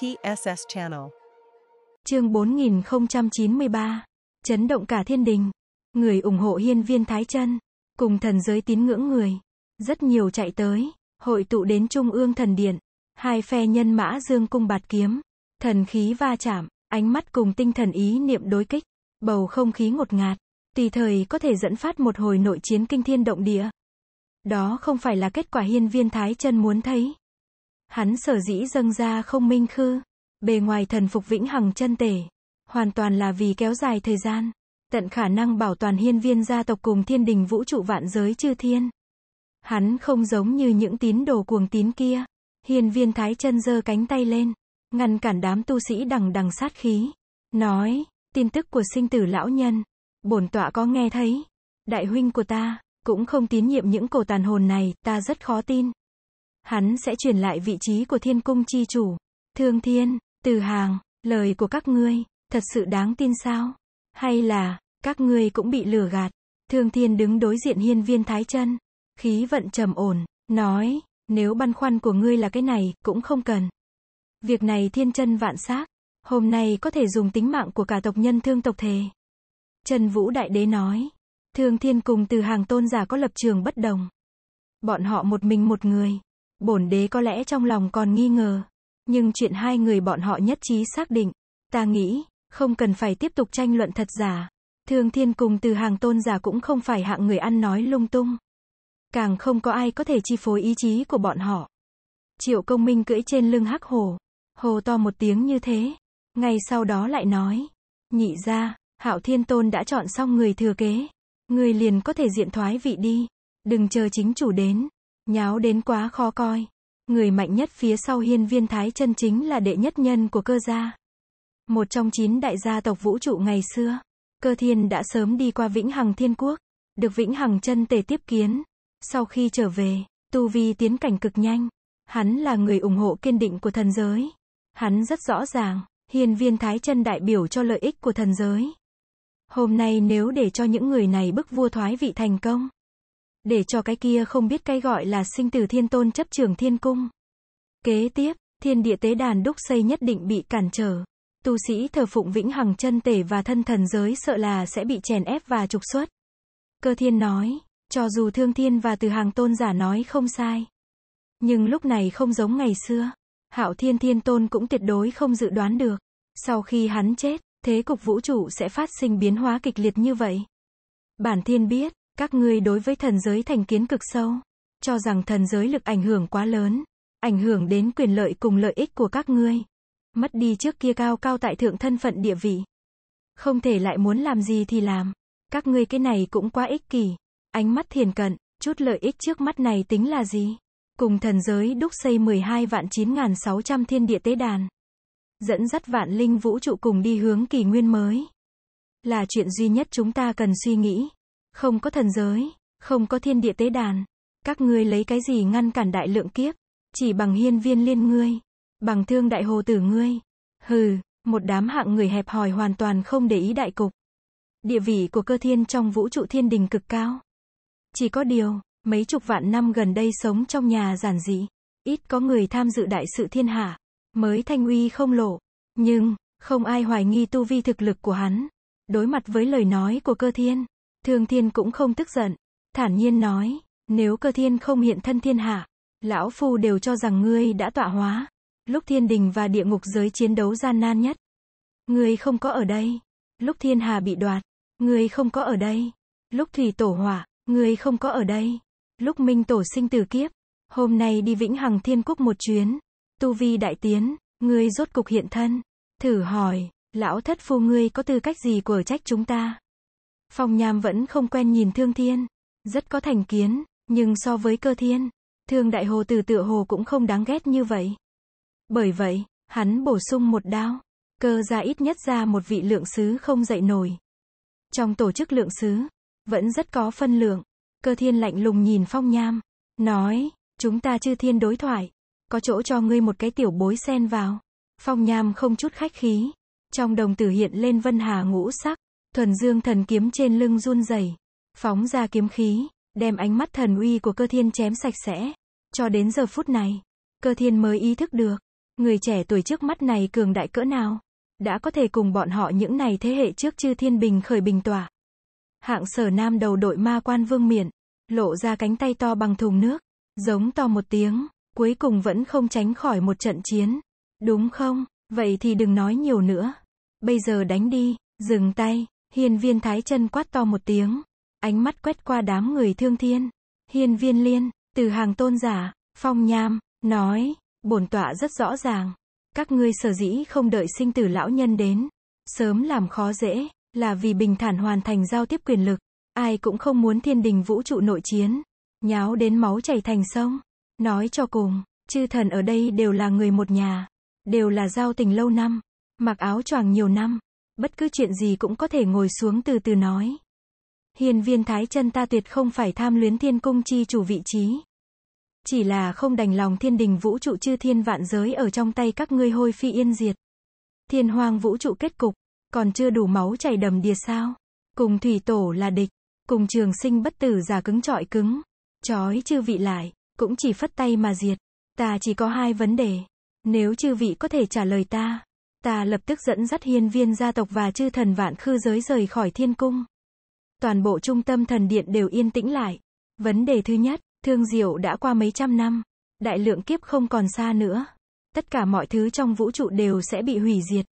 TSS Channel. Chương 4093. Chấn động cả thiên đình. Người ủng hộ hiên viên Thái chân cùng thần giới tín ngưỡng người, rất nhiều chạy tới, hội tụ đến Trung ương thần điện, hai phe nhân mã dương cung bạt kiếm, thần khí va chạm, ánh mắt cùng tinh thần ý niệm đối kích, bầu không khí ngột ngạt, tùy thời có thể dẫn phát một hồi nội chiến kinh thiên động địa. Đó không phải là kết quả hiên viên Thái chân muốn thấy. Hắn sở dĩ dâng ra không minh khư, bề ngoài thần phục vĩnh hằng chân tể, hoàn toàn là vì kéo dài thời gian, tận khả năng bảo toàn hiên viên gia tộc cùng thiên đình vũ trụ vạn giới chư thiên. Hắn không giống như những tín đồ cuồng tín kia. Hiên viên thái chân giơ cánh tay lên, ngăn cản đám tu sĩ đằng đằng sát khí, nói, tin tức của sinh tử lão nhân, bổn tọa có nghe thấy, đại huynh của ta, cũng không tín nhiệm những cổ tàn hồn này, ta rất khó tin hắn sẽ truyền lại vị trí của thiên cung chi chủ. Thương thiên, từ hàng, lời của các ngươi, thật sự đáng tin sao? Hay là, các ngươi cũng bị lừa gạt? Thương thiên đứng đối diện hiên viên thái chân, khí vận trầm ổn, nói, nếu băn khoăn của ngươi là cái này, cũng không cần. Việc này thiên chân vạn xác hôm nay có thể dùng tính mạng của cả tộc nhân thương tộc thề. Trần Vũ Đại Đế nói, thương thiên cùng từ hàng tôn giả có lập trường bất đồng. Bọn họ một mình một người, Bổn đế có lẽ trong lòng còn nghi ngờ. Nhưng chuyện hai người bọn họ nhất trí xác định. Ta nghĩ, không cần phải tiếp tục tranh luận thật giả. Thương thiên cùng từ hàng tôn giả cũng không phải hạng người ăn nói lung tung. Càng không có ai có thể chi phối ý chí của bọn họ. Triệu công minh cưỡi trên lưng hắc hồ. Hồ to một tiếng như thế. Ngay sau đó lại nói. Nhị ra, hạo thiên tôn đã chọn xong người thừa kế. Người liền có thể diện thoái vị đi. Đừng chờ chính chủ đến. Nháo đến quá khó coi. Người mạnh nhất phía sau hiên viên thái chân chính là đệ nhất nhân của cơ gia. Một trong chín đại gia tộc vũ trụ ngày xưa. Cơ thiên đã sớm đi qua Vĩnh Hằng Thiên Quốc. Được Vĩnh Hằng chân tề tiếp kiến. Sau khi trở về, Tu Vi tiến cảnh cực nhanh. Hắn là người ủng hộ kiên định của thần giới. Hắn rất rõ ràng, hiên viên thái chân đại biểu cho lợi ích của thần giới. Hôm nay nếu để cho những người này bức vua thoái vị thành công, để cho cái kia không biết cái gọi là sinh tử thiên tôn chấp trường thiên cung. Kế tiếp, thiên địa tế đàn đúc xây nhất định bị cản trở. Tu sĩ thờ phụng vĩnh hằng chân tể và thân thần giới sợ là sẽ bị chèn ép và trục xuất. Cơ thiên nói, cho dù thương thiên và từ hàng tôn giả nói không sai. Nhưng lúc này không giống ngày xưa. Hạo thiên thiên tôn cũng tuyệt đối không dự đoán được. Sau khi hắn chết, thế cục vũ trụ sẽ phát sinh biến hóa kịch liệt như vậy. Bản thiên biết, các ngươi đối với thần giới thành kiến cực sâu, cho rằng thần giới lực ảnh hưởng quá lớn, ảnh hưởng đến quyền lợi cùng lợi ích của các ngươi. Mất đi trước kia cao cao tại thượng thân phận địa vị. Không thể lại muốn làm gì thì làm. Các ngươi cái này cũng quá ích kỷ. Ánh mắt thiền cận, chút lợi ích trước mắt này tính là gì? Cùng thần giới đúc xây 12 vạn 9.600 thiên địa tế đàn. Dẫn dắt vạn linh vũ trụ cùng đi hướng kỳ nguyên mới. Là chuyện duy nhất chúng ta cần suy nghĩ không có thần giới, không có thiên địa tế đàn. Các ngươi lấy cái gì ngăn cản đại lượng kiếp? Chỉ bằng hiên viên liên ngươi, bằng thương đại hồ tử ngươi. Hừ, một đám hạng người hẹp hòi hoàn toàn không để ý đại cục. Địa vị của cơ thiên trong vũ trụ thiên đình cực cao. Chỉ có điều, mấy chục vạn năm gần đây sống trong nhà giản dị, ít có người tham dự đại sự thiên hạ, mới thanh uy không lộ. Nhưng, không ai hoài nghi tu vi thực lực của hắn. Đối mặt với lời nói của cơ thiên, Thương thiên cũng không tức giận. Thản nhiên nói, nếu cơ thiên không hiện thân thiên hạ, lão phu đều cho rằng ngươi đã tọa hóa. Lúc thiên đình và địa ngục giới chiến đấu gian nan nhất. Ngươi không có ở đây. Lúc thiên hà bị đoạt, ngươi không có ở đây. Lúc thủy tổ hỏa, ngươi không có ở đây. Lúc minh tổ sinh tử kiếp, hôm nay đi vĩnh hằng thiên quốc một chuyến. Tu vi đại tiến, ngươi rốt cục hiện thân. Thử hỏi, lão thất phu ngươi có tư cách gì của trách chúng ta? Phong Nham vẫn không quen nhìn Thương Thiên, rất có thành kiến, nhưng so với cơ thiên, Thương Đại Hồ từ tựa hồ cũng không đáng ghét như vậy. Bởi vậy, hắn bổ sung một đao, cơ ra ít nhất ra một vị lượng sứ không dậy nổi. Trong tổ chức lượng sứ, vẫn rất có phân lượng, cơ thiên lạnh lùng nhìn Phong Nham, nói, chúng ta chư thiên đối thoại, có chỗ cho ngươi một cái tiểu bối sen vào. Phong Nham không chút khách khí, trong đồng tử hiện lên vân hà ngũ sắc, Thuần dương thần kiếm trên lưng run rẩy, phóng ra kiếm khí, đem ánh mắt thần uy của cơ thiên chém sạch sẽ. Cho đến giờ phút này, cơ thiên mới ý thức được, người trẻ tuổi trước mắt này cường đại cỡ nào, đã có thể cùng bọn họ những này thế hệ trước chư thiên bình khởi bình tỏa. Hạng sở nam đầu đội ma quan vương miện, lộ ra cánh tay to bằng thùng nước, giống to một tiếng, cuối cùng vẫn không tránh khỏi một trận chiến. Đúng không? Vậy thì đừng nói nhiều nữa. Bây giờ đánh đi, dừng tay. Hiên viên thái chân quát to một tiếng. Ánh mắt quét qua đám người thương thiên. Hiên viên liên, từ hàng tôn giả, phong nham, nói, bổn tọa rất rõ ràng. Các ngươi sở dĩ không đợi sinh tử lão nhân đến. Sớm làm khó dễ, là vì bình thản hoàn thành giao tiếp quyền lực. Ai cũng không muốn thiên đình vũ trụ nội chiến. Nháo đến máu chảy thành sông. Nói cho cùng, chư thần ở đây đều là người một nhà. Đều là giao tình lâu năm. Mặc áo choàng nhiều năm bất cứ chuyện gì cũng có thể ngồi xuống từ từ nói. Hiền viên thái chân ta tuyệt không phải tham luyến thiên cung chi chủ vị trí. Chỉ là không đành lòng thiên đình vũ trụ chư thiên vạn giới ở trong tay các ngươi hôi phi yên diệt. Thiên hoang vũ trụ kết cục, còn chưa đủ máu chảy đầm đìa sao. Cùng thủy tổ là địch, cùng trường sinh bất tử giả cứng trọi cứng. Chói chư vị lại, cũng chỉ phất tay mà diệt. Ta chỉ có hai vấn đề. Nếu chư vị có thể trả lời ta, Ta lập tức dẫn dắt hiên viên gia tộc và chư thần vạn khư giới rời khỏi thiên cung. Toàn bộ trung tâm thần điện đều yên tĩnh lại. Vấn đề thứ nhất, thương diệu đã qua mấy trăm năm. Đại lượng kiếp không còn xa nữa. Tất cả mọi thứ trong vũ trụ đều sẽ bị hủy diệt.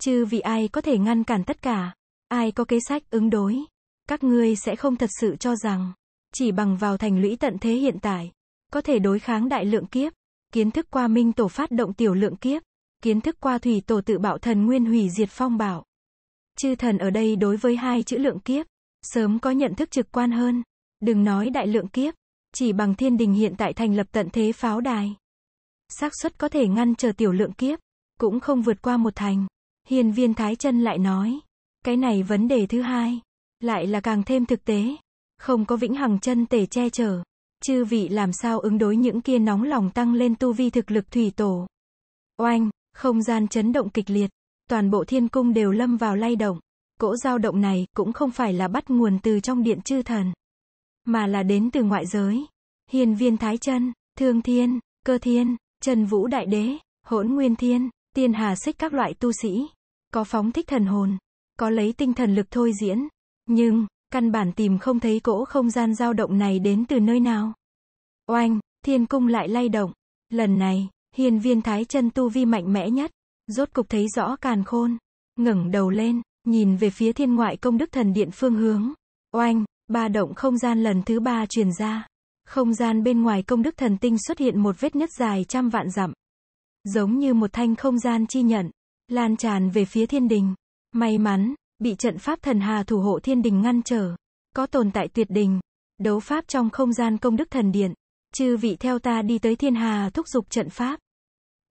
Chứ vì ai có thể ngăn cản tất cả. Ai có kế sách ứng đối. Các ngươi sẽ không thật sự cho rằng, chỉ bằng vào thành lũy tận thế hiện tại, có thể đối kháng đại lượng kiếp. Kiến thức qua minh tổ phát động tiểu lượng kiếp kiến thức qua thủy tổ tự bạo thần nguyên hủy diệt phong bảo. Chư thần ở đây đối với hai chữ lượng kiếp, sớm có nhận thức trực quan hơn. Đừng nói đại lượng kiếp, chỉ bằng thiên đình hiện tại thành lập tận thế pháo đài. xác suất có thể ngăn chờ tiểu lượng kiếp, cũng không vượt qua một thành. Hiền viên Thái chân lại nói, cái này vấn đề thứ hai, lại là càng thêm thực tế, không có vĩnh hằng chân tể che chở. Chư vị làm sao ứng đối những kia nóng lòng tăng lên tu vi thực lực thủy tổ. Oanh! Không gian chấn động kịch liệt, toàn bộ thiên cung đều lâm vào lay động. Cỗ dao động này cũng không phải là bắt nguồn từ trong điện chư thần, mà là đến từ ngoại giới. Hiền viên Thái chân Thương Thiên, Cơ Thiên, Trần Vũ Đại Đế, Hỗn Nguyên Thiên, Tiên Hà Xích các loại tu sĩ, có phóng thích thần hồn, có lấy tinh thần lực thôi diễn, nhưng, căn bản tìm không thấy cỗ không gian dao động này đến từ nơi nào. Oanh, thiên cung lại lay động, lần này, Hiên viên thái chân tu vi mạnh mẽ nhất, rốt cục thấy rõ càn khôn, ngẩng đầu lên, nhìn về phía thiên ngoại công đức thần điện phương hướng. Oanh, ba động không gian lần thứ ba truyền ra. Không gian bên ngoài công đức thần tinh xuất hiện một vết nứt dài trăm vạn dặm. Giống như một thanh không gian chi nhận, lan tràn về phía thiên đình. May mắn, bị trận pháp thần hà thủ hộ thiên đình ngăn trở. Có tồn tại tuyệt đình. Đấu pháp trong không gian công đức thần điện. Chư vị theo ta đi tới thiên hà thúc giục trận pháp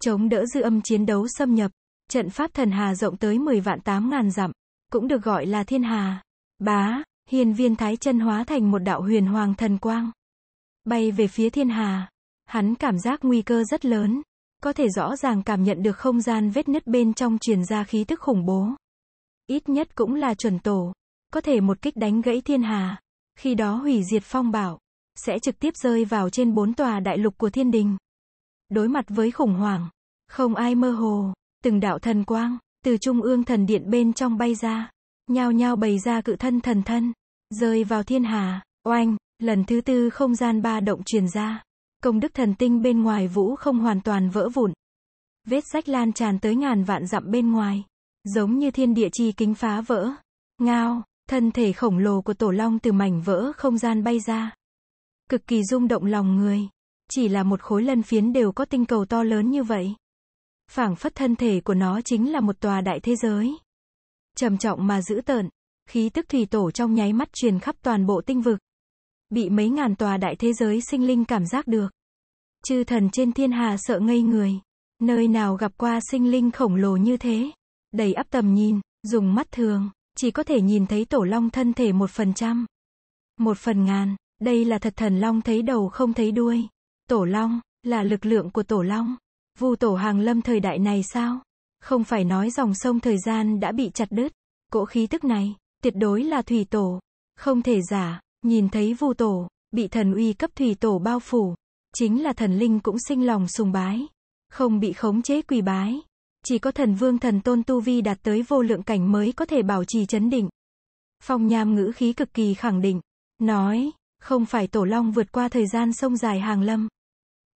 chống đỡ dư âm chiến đấu xâm nhập. Trận pháp thần hà rộng tới 10 vạn 8 ngàn dặm, cũng được gọi là thiên hà. Bá, hiền viên thái chân hóa thành một đạo huyền hoàng thần quang. Bay về phía thiên hà. Hắn cảm giác nguy cơ rất lớn. Có thể rõ ràng cảm nhận được không gian vết nứt bên trong truyền ra khí tức khủng bố. Ít nhất cũng là chuẩn tổ. Có thể một kích đánh gãy thiên hà. Khi đó hủy diệt phong bảo. Sẽ trực tiếp rơi vào trên bốn tòa đại lục của thiên đình. Đối mặt với khủng hoảng, không ai mơ hồ, từng đạo thần quang, từ trung ương thần điện bên trong bay ra, nhao nhao bày ra cự thân thần thân, rơi vào thiên hà, oanh, lần thứ tư không gian ba động truyền ra, công đức thần tinh bên ngoài vũ không hoàn toàn vỡ vụn. Vết sách lan tràn tới ngàn vạn dặm bên ngoài, giống như thiên địa chi kính phá vỡ. Ngao, thân thể khổng lồ của tổ long từ mảnh vỡ không gian bay ra. Cực kỳ rung động lòng người chỉ là một khối lân phiến đều có tinh cầu to lớn như vậy. Phảng phất thân thể của nó chính là một tòa đại thế giới. Trầm trọng mà dữ tợn, khí tức thủy tổ trong nháy mắt truyền khắp toàn bộ tinh vực. Bị mấy ngàn tòa đại thế giới sinh linh cảm giác được. Chư thần trên thiên hà sợ ngây người. Nơi nào gặp qua sinh linh khổng lồ như thế? Đầy áp tầm nhìn, dùng mắt thường, chỉ có thể nhìn thấy tổ long thân thể một phần trăm. Một phần ngàn, đây là thật thần long thấy đầu không thấy đuôi. Tổ Long, là lực lượng của Tổ Long. Vu Tổ Hàng Lâm thời đại này sao? Không phải nói dòng sông thời gian đã bị chặt đứt. Cỗ khí tức này, tuyệt đối là thủy tổ. Không thể giả, nhìn thấy Vu Tổ, bị thần uy cấp thủy tổ bao phủ. Chính là thần linh cũng sinh lòng sùng bái. Không bị khống chế quỳ bái. Chỉ có thần vương thần tôn tu vi đạt tới vô lượng cảnh mới có thể bảo trì chấn định. Phong nham ngữ khí cực kỳ khẳng định. Nói, không phải tổ long vượt qua thời gian sông dài hàng lâm.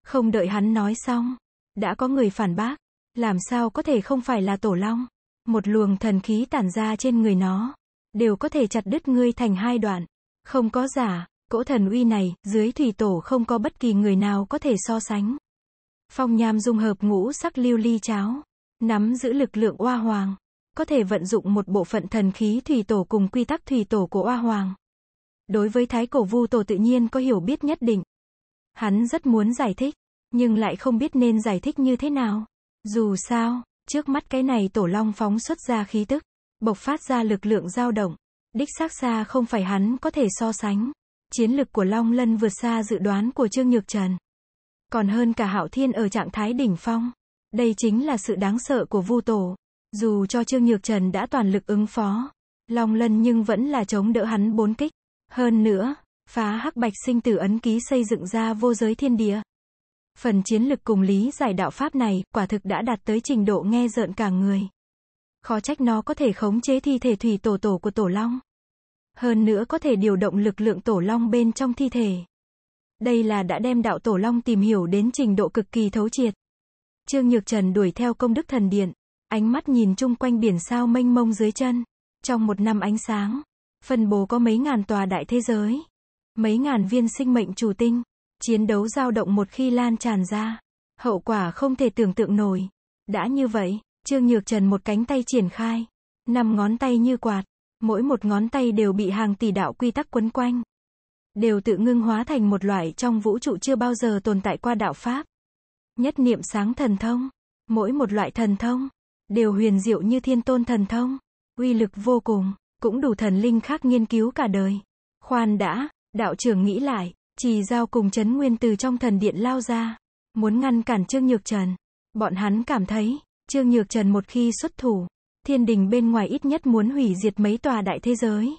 Không đợi hắn nói xong, đã có người phản bác, làm sao có thể không phải là tổ long. Một luồng thần khí tản ra trên người nó, đều có thể chặt đứt ngươi thành hai đoạn. Không có giả, cỗ thần uy này, dưới thủy tổ không có bất kỳ người nào có thể so sánh. Phong nham dung hợp ngũ sắc lưu ly cháo, nắm giữ lực lượng oa hoàng, có thể vận dụng một bộ phận thần khí thủy tổ cùng quy tắc thủy tổ của oa hoàng. Đối với thái cổ vu tổ tự nhiên có hiểu biết nhất định, Hắn rất muốn giải thích, nhưng lại không biết nên giải thích như thế nào. Dù sao, trước mắt cái này tổ long phóng xuất ra khí tức, bộc phát ra lực lượng dao động. Đích xác xa không phải hắn có thể so sánh. Chiến lực của Long Lân vượt xa dự đoán của Trương Nhược Trần. Còn hơn cả Hạo Thiên ở trạng thái đỉnh phong. Đây chính là sự đáng sợ của Vu Tổ. Dù cho Trương Nhược Trần đã toàn lực ứng phó, Long Lân nhưng vẫn là chống đỡ hắn bốn kích. Hơn nữa, Phá hắc bạch sinh tử ấn ký xây dựng ra vô giới thiên địa. Phần chiến lực cùng lý giải đạo pháp này, quả thực đã đạt tới trình độ nghe rợn cả người. Khó trách nó có thể khống chế thi thể thủy tổ tổ của tổ long. Hơn nữa có thể điều động lực lượng tổ long bên trong thi thể. Đây là đã đem đạo tổ long tìm hiểu đến trình độ cực kỳ thấu triệt. Trương Nhược Trần đuổi theo công đức thần điện, ánh mắt nhìn chung quanh biển sao mênh mông dưới chân. Trong một năm ánh sáng, phân bố có mấy ngàn tòa đại thế giới. Mấy ngàn viên sinh mệnh chủ tinh, chiến đấu dao động một khi lan tràn ra. Hậu quả không thể tưởng tượng nổi. Đã như vậy, Trương Nhược Trần một cánh tay triển khai, năm ngón tay như quạt, mỗi một ngón tay đều bị hàng tỷ đạo quy tắc quấn quanh. Đều tự ngưng hóa thành một loại trong vũ trụ chưa bao giờ tồn tại qua đạo Pháp. Nhất niệm sáng thần thông, mỗi một loại thần thông, đều huyền diệu như thiên tôn thần thông, uy lực vô cùng, cũng đủ thần linh khác nghiên cứu cả đời. Khoan đã, Đạo trưởng nghĩ lại, trì giao cùng chấn nguyên từ trong thần điện lao ra, muốn ngăn cản Trương Nhược Trần. Bọn hắn cảm thấy, Trương Nhược Trần một khi xuất thủ, thiên đình bên ngoài ít nhất muốn hủy diệt mấy tòa đại thế giới.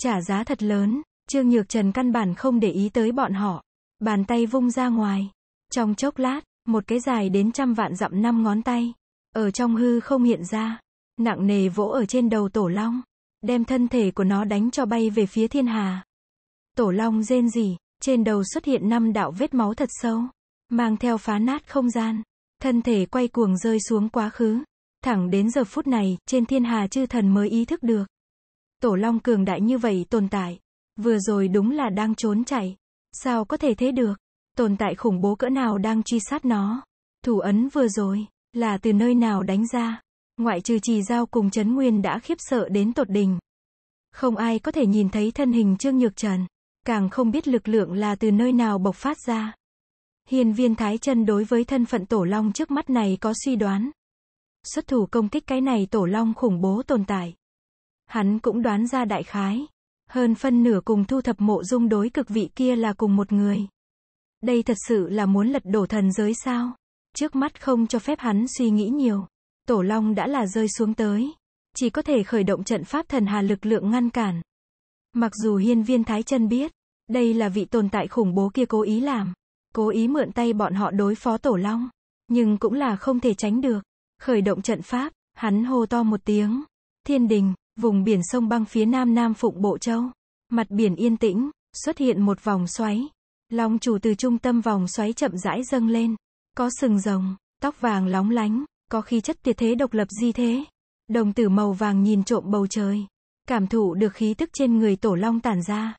Trả giá thật lớn, Trương Nhược Trần căn bản không để ý tới bọn họ. Bàn tay vung ra ngoài. Trong chốc lát, một cái dài đến trăm vạn dặm năm ngón tay. Ở trong hư không hiện ra. Nặng nề vỗ ở trên đầu tổ long. Đem thân thể của nó đánh cho bay về phía thiên hà. Tổ long rên rỉ, trên đầu xuất hiện năm đạo vết máu thật sâu, mang theo phá nát không gian, thân thể quay cuồng rơi xuống quá khứ. Thẳng đến giờ phút này, trên thiên hà chư thần mới ý thức được. Tổ long cường đại như vậy tồn tại, vừa rồi đúng là đang trốn chạy. Sao có thể thế được? Tồn tại khủng bố cỡ nào đang truy sát nó? Thủ ấn vừa rồi, là từ nơi nào đánh ra? Ngoại trừ trì giao cùng Trấn nguyên đã khiếp sợ đến tột đỉnh. Không ai có thể nhìn thấy thân hình Trương Nhược Trần càng không biết lực lượng là từ nơi nào bộc phát ra. Hiền viên Thái chân đối với thân phận tổ long trước mắt này có suy đoán. Xuất thủ công kích cái này tổ long khủng bố tồn tại. Hắn cũng đoán ra đại khái. Hơn phân nửa cùng thu thập mộ dung đối cực vị kia là cùng một người. Đây thật sự là muốn lật đổ thần giới sao? Trước mắt không cho phép hắn suy nghĩ nhiều. Tổ long đã là rơi xuống tới. Chỉ có thể khởi động trận pháp thần hà lực lượng ngăn cản. Mặc dù hiên viên Thái chân biết, đây là vị tồn tại khủng bố kia cố ý làm. Cố ý mượn tay bọn họ đối phó Tổ Long. Nhưng cũng là không thể tránh được. Khởi động trận pháp, hắn hô to một tiếng. Thiên đình, vùng biển sông băng phía nam Nam Phụng Bộ Châu. Mặt biển yên tĩnh, xuất hiện một vòng xoáy. Long chủ từ trung tâm vòng xoáy chậm rãi dâng lên. Có sừng rồng, tóc vàng lóng lánh, có khí chất tuyệt thế độc lập di thế. Đồng tử màu vàng nhìn trộm bầu trời. Cảm thụ được khí tức trên người tổ long tản ra.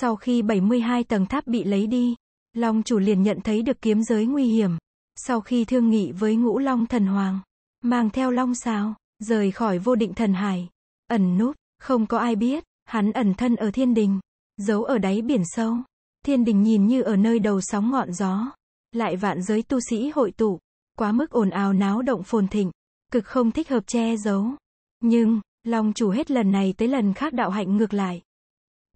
Sau khi 72 tầng tháp bị lấy đi, Long chủ liền nhận thấy được kiếm giới nguy hiểm. Sau khi thương nghị với ngũ Long thần hoàng, mang theo Long sao, rời khỏi vô định thần hải, ẩn núp, không có ai biết, hắn ẩn thân ở thiên đình, giấu ở đáy biển sâu. Thiên đình nhìn như ở nơi đầu sóng ngọn gió, lại vạn giới tu sĩ hội tụ, quá mức ồn ào náo động phồn thịnh, cực không thích hợp che giấu. Nhưng, Long chủ hết lần này tới lần khác đạo hạnh ngược lại,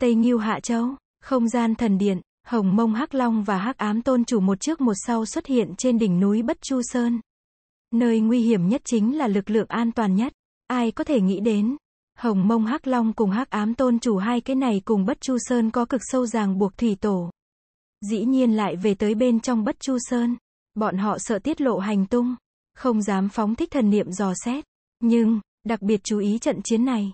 Tây Nghiêu Hạ Châu, không gian thần điện, Hồng Mông Hắc Long và Hắc Ám Tôn chủ một trước một sau xuất hiện trên đỉnh núi Bất Chu Sơn. Nơi nguy hiểm nhất chính là lực lượng an toàn nhất, ai có thể nghĩ đến. Hồng Mông Hắc Long cùng Hắc Ám Tôn chủ hai cái này cùng Bất Chu Sơn có cực sâu ràng buộc thủy tổ. Dĩ nhiên lại về tới bên trong Bất Chu Sơn, bọn họ sợ tiết lộ hành tung, không dám phóng thích thần niệm dò xét, nhưng đặc biệt chú ý trận chiến này,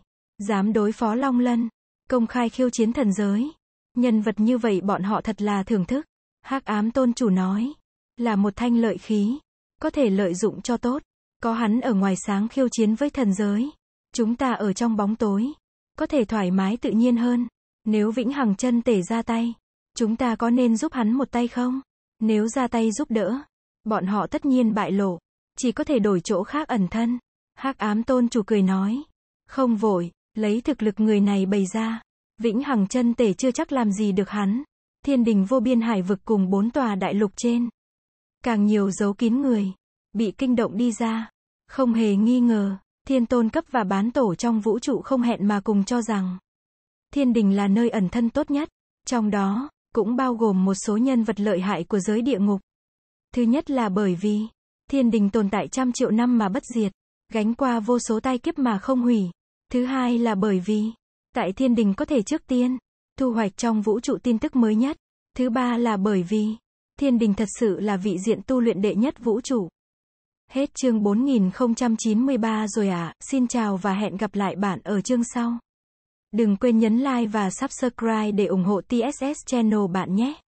dám đối phó Long Lân công khai khiêu chiến thần giới. Nhân vật như vậy bọn họ thật là thưởng thức. hắc ám tôn chủ nói, là một thanh lợi khí, có thể lợi dụng cho tốt. Có hắn ở ngoài sáng khiêu chiến với thần giới. Chúng ta ở trong bóng tối, có thể thoải mái tự nhiên hơn. Nếu Vĩnh Hằng chân tể ra tay, chúng ta có nên giúp hắn một tay không? Nếu ra tay giúp đỡ, bọn họ tất nhiên bại lộ, chỉ có thể đổi chỗ khác ẩn thân. hắc ám tôn chủ cười nói, không vội, Lấy thực lực người này bày ra, Vĩnh Hằng chân tể chưa chắc làm gì được hắn. Thiên đình vô biên hải vực cùng bốn tòa đại lục trên. Càng nhiều dấu kín người, bị kinh động đi ra. Không hề nghi ngờ, thiên tôn cấp và bán tổ trong vũ trụ không hẹn mà cùng cho rằng. Thiên đình là nơi ẩn thân tốt nhất. Trong đó, cũng bao gồm một số nhân vật lợi hại của giới địa ngục. Thứ nhất là bởi vì, thiên đình tồn tại trăm triệu năm mà bất diệt, gánh qua vô số tai kiếp mà không hủy, Thứ hai là bởi vì, tại thiên đình có thể trước tiên, thu hoạch trong vũ trụ tin tức mới nhất. Thứ ba là bởi vì, thiên đình thật sự là vị diện tu luyện đệ nhất vũ trụ. Hết chương 4093 rồi à, xin chào và hẹn gặp lại bạn ở chương sau. Đừng quên nhấn like và subscribe để ủng hộ TSS Channel bạn nhé.